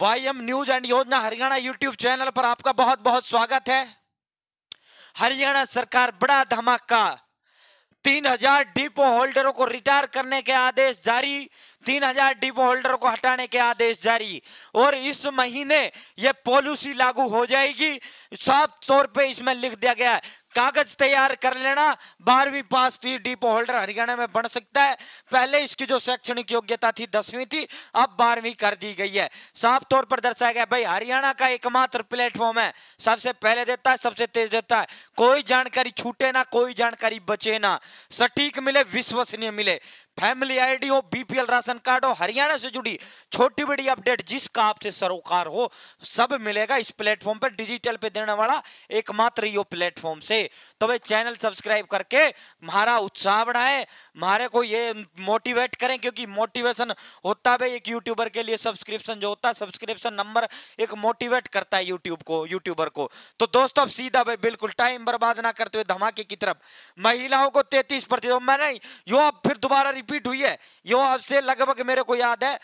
वाईएम news and योजना Haryana YouTube channel पर आपका बहुत बहुत स्वागत है हरियाणा सरकार बड़ा धमाका तीन हजार डिपो होल्डरों को रिटायर करने के आदेश जारी तीन हजार डिपो होल्डरों को हटाने के आदेश जारी और इस महीने ये पॉलिसी लागू हो जाएगी साफ तौर पे इसमें लिख दिया गया है कागज तैयार कर लेना बारहवीं पास की डिपो होल्डर हरियाणा में बन सकता है पहले इसकी जो शैक्षणिक योग्यता थी दसवीं थी अब बारहवीं कर दी गई है साफ तौर पर दर्शाया गया भाई हरियाणा का एकमात्र प्लेटफॉर्म है सबसे पहले देता है सबसे तेज देता है कोई जानकारी छूटे ना कोई जानकारी बचे ना सटीक मिले विश्वसनीय मिले फैमिली आईडी हो बीपीएल राशन कार्ड हो हरियाणा से जुड़ी छोटी बड़ी अपडेट जिसका आपसे सरोकार हो सब मिलेगा इस प्लेटफॉर्म पर डिजिटल पे देने वाला एकमात्र यो प्लेटफॉर्म से तो वे चैनल सब्सक्राइब करके हमारा उत्साह बढ़ाए हमारे को ये मोटिवेट करें क्योंकि मोटिवेशन होता है भाई एक यूट्यूबर के लिए सब्सक्रिप्शन जो होता है सब्सक्रिप्शन नंबर एक मोटिवेट करता है यूट्यूब को यूट्यूबर को तो दोस्तों अब सीधा भाई बिल्कुल टाइम बर्बाद ना करते हुए धमाके की तरफ महिलाओं को तैतीस प्रतिशत मैं नहीं यो अब फिर दोबारा रिपीट हुई है यो आपसे लगभग मेरे को याद है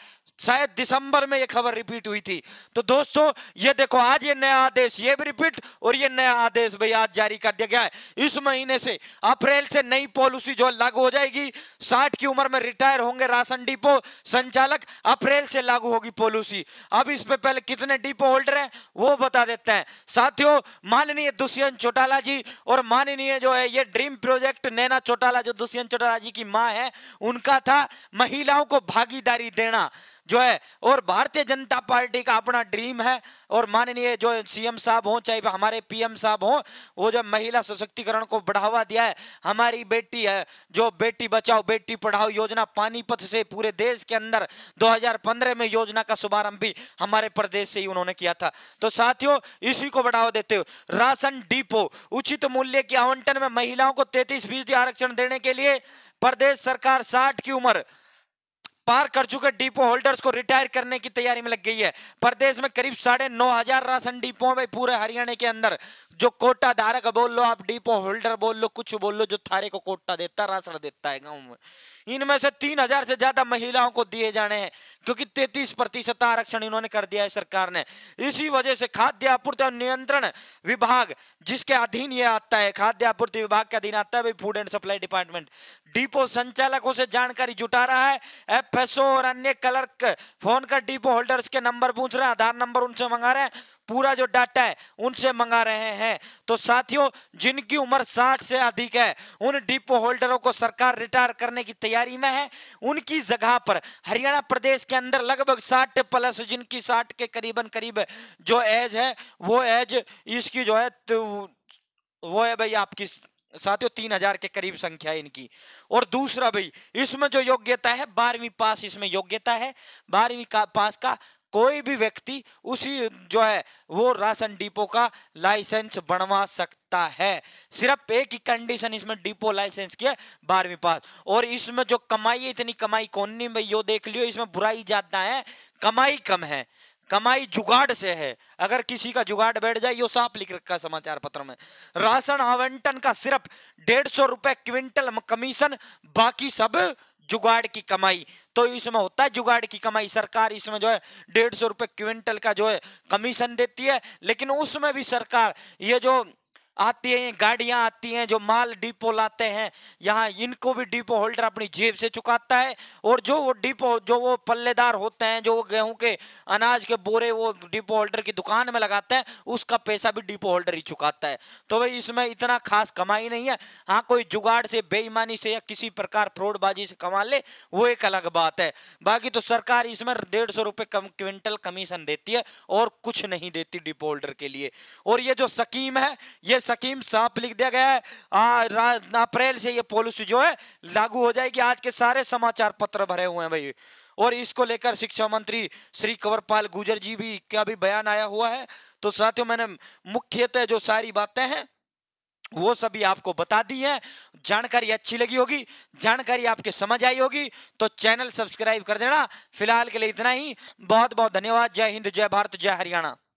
शायद दिसंबर में ये खबर रिपीट हुई थी तो दोस्तों ये देखो आज ये नया आदेश ये भी रिपीट और ये नया आदेश भाई आज जारी कर दिया गया है इस महीने से अप्रैल से नई पॉलिसी जो लागू हो जाएगी साठ की उम्र में रिटायर होंगे राशन डिपो संचालक अप्रैल से लागू होगी पॉलिसी अब इस पे पहले कितने डिपो होल्डर हैं वो बता देते हैं साथियों माननीय दुष्यंत चौटाला जी और माननीय जो है ये ड्रीम प्रोजेक्ट नैना चौटाला जो दुष्यंत चौटाला जी की माँ है उनका था महिलाओं को भागीदारी देना जो है और भारतीय जनता पार्टी का अपना ड्रीम है और माननीय जो सीएम साहब हों चाहे हमारे पीएम साहब हों वो जो महिला सशक्तिकरण को बढ़ावा दिया है हमारी बेटी है जो बेटी बचाओ बेटी पढ़ाओ योजना पानीपत से पूरे देश के अंदर 2015 में योजना का शुभारंभ भी हमारे प्रदेश से ही उन्होंने किया था तो साथियों इसी को बढ़ावा देते हो राशन डिपो उचित मूल्य के आवंटन में महिलाओं को तैतीस फीसदी आरक्षण देने के लिए प्रदेश सरकार साठ की उम्र पार कर चुके डिपो होल्डर्स को रिटायर करने की तैयारी में लग गई है प्रदेश में करीब साढ़े नौ हजार राशन डिपो है भाई पूरे हरियाणा के अंदर जो कोटा धारक बोल लो आप डिपो होल्डर बोल लो कुछ बोल लो जो थारे को कोटा देता राशन देता है गाँव में इनमें से तीन हजार से ज्यादा महिलाओं को दिए जाने हैं क्योंकि तैतीस प्रतिशत आरक्षण इन्होंने कर दिया है सरकार ने इसी वजह से खाद्य आपूर्ति और नियंत्रण विभाग जिसके अधीन ये आता है खाद्य आपूर्ति विभाग के अधीन आता है food and supply department depot संचालकों से जानकारी जुटा रहा है एफ प्रोफेसर और अन्य क्लर्क फोन कर डिपो होल्डर्स के नंबर पूछ रहे हैं आधार नंबर उनसे मंगा रहे हैं पूरा जो डाटा है उनसे मंगा रहे हैं तो साथियों जिनकी उम्र 60 से अधिक है उन डिपो होल्डरों को सरकार रिटायर करने की तैयारी में है उनकी जगह पर हरियाणा प्रदेश के अंदर लगभग 60 प्लस जिनकी 60 के करीबन करीब जो एज है वो एज इसकी जो है तो वो है भाई आपकी साथियों तीन हजार के करीब संख्या है इनकी और दूसरा भाई इसमें जो योग्यता है बारहवीं पास इसमें योग्यता है बारहवीं का पास का कोई भी व्यक्ति उसी जो है वो राशन डिपो का लाइसेंस बनवा सकता है सिर्फ एक ही कंडीशन इसमें डिपो लाइसेंस की है बारहवीं पास और इसमें जो कमाई है इतनी कमाई कौन नहीं भाई यो देख लियो इसमें बुराई ज्यादा है कमाई कम है कमाई जुगाड़ से है अगर किसी का जुगाड़ बैठ जाए यो साफ लिख रखा है समाचार पत्र में राशन आवंटन का सिर्फ डेढ़ सौ रुपए क्विंटल कमीशन बाकी सब जुगाड़ की कमाई तो इसमें होता है जुगाड़ की कमाई सरकार इसमें जो है डेढ़ सौ रुपए क्विंटल का जो है कमीशन देती है लेकिन उसमें भी सरकार ये जो आती है गाड़ियां आती हैं जो माल डिपो लाते हैं यहाँ इनको भी डिपो होल्डर अपनी जेब से चुकाता है और जो वो डिपो जो वो पल्लेदार होते हैं जो गेहूं के अनाज के बोरे वो डिपो होल्डर की दुकान में लगाते हैं उसका पैसा भी डिपो होल्डर ही चुकाता है तो भाई इसमें इतना खास कमाई नहीं है हाँ कोई जुगाड़ से बेईमानी से या किसी प्रकार फ्रॉडबाजी से कमा ले वो एक अलग बात है बाकी तो सरकार इसमें डेढ़ सौ रुपये कम क्विंटल कमीशन देती है और कुछ नहीं देती डिपो होल्डर के लिए और ये जो सकीम है ये सकीम सांप लिख दिया गया है हाँ, अप्रैल से ये पॉलिसी जो है लागू हो जाएगी आज के सारे समाचार पत्र भरे हुए हैं भाई और इसको लेकर शिक्षा मंत्री श्री कंवरपाल गुजर जी भी का भी बयान आया हुआ है तो साथियों मैंने मुख्यतः जो सारी बातें हैं वो सभी आपको बता दी है जानकारी अच्छी लगी होगी जानकारी आपके समझ आई होगी तो चैनल सब्सक्राइब कर देना फिलहाल के लिए इतना ही बहुत बहुत धन्यवाद जय हिंद जय भारत जय हरियाणा